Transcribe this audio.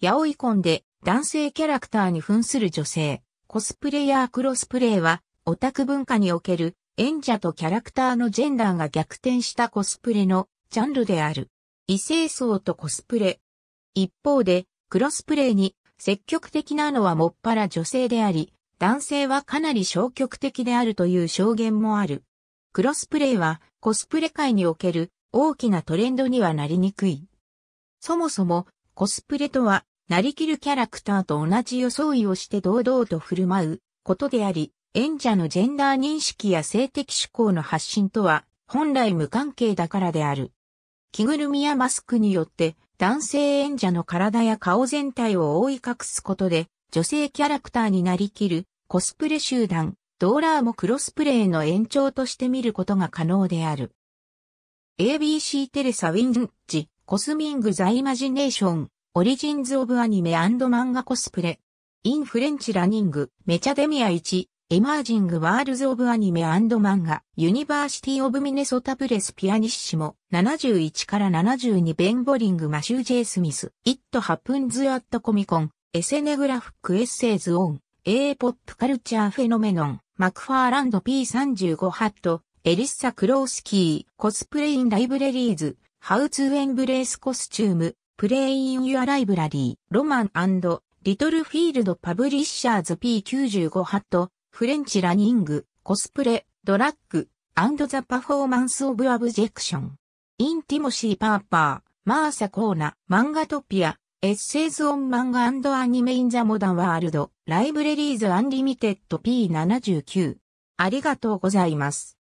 ヤオイコンで男性キャラクターに扮する女性、コスプレやクロスプレイは、オタク文化における演者とキャラクターのジェンダーが逆転したコスプレのジャンルである。異性層とコスプレ。一方で、クロスプレイに積極的なのはもっぱら女性であり、男性はかなり消極的であるという証言もある。クロスプレイはコスプレ界における大きなトレンドにはなりにくい。そもそもコスプレとはなりきるキャラクターと同じ装いをして堂々と振る舞うことであり、演者のジェンダー認識や性的指向の発信とは本来無関係だからである。着ぐるみやマスクによって男性演者の体や顔全体を覆い隠すことで女性キャラクターになりきるコスプレ集団ドーラーもクロスプレイの延長として見ることが可能である。ABC テレサ・ウィンジ、コスミング・ザ・イマジネーション、オリジンズ・オブ・アニメ漫画コスプレ。イン・フレンチ・ラニング、メチャデミア1、エマージング・ワールズ・オブ・アニメ漫画、ユニバーシティ・オブ・ミネソタ・プレス・ピアニッシモ、71から72ベンボリング・マシュー・ジェイ・スミス、イット・ハプンズ・アット・コミコン、エセネグラフック・エッセイズ・オン、A ポップ・カルチャー・フェノメノン、マクファーランド P35 ハット、エリッサ・クロースキー、コスプレイン・ライブレリーズ、ハウツ・エンブレース・コスチューム、プレイン・ユア・ライブラリー、ロマンリトルフィールド・パブリッシャーズ P95 ハット、フレンチ・ラニング、コスプレ、ドラッグ、アンドザ・パフォーマンス・オブ・アブジェクション。イン・ティモシー・パーパー、マーサ・コーナ、漫画トピア、エッセイズ・オン・マンガアニメ・イン・ザ・モダン・ワールド、ライブレリーズ・アンリミテッド P79。ありがとうございます。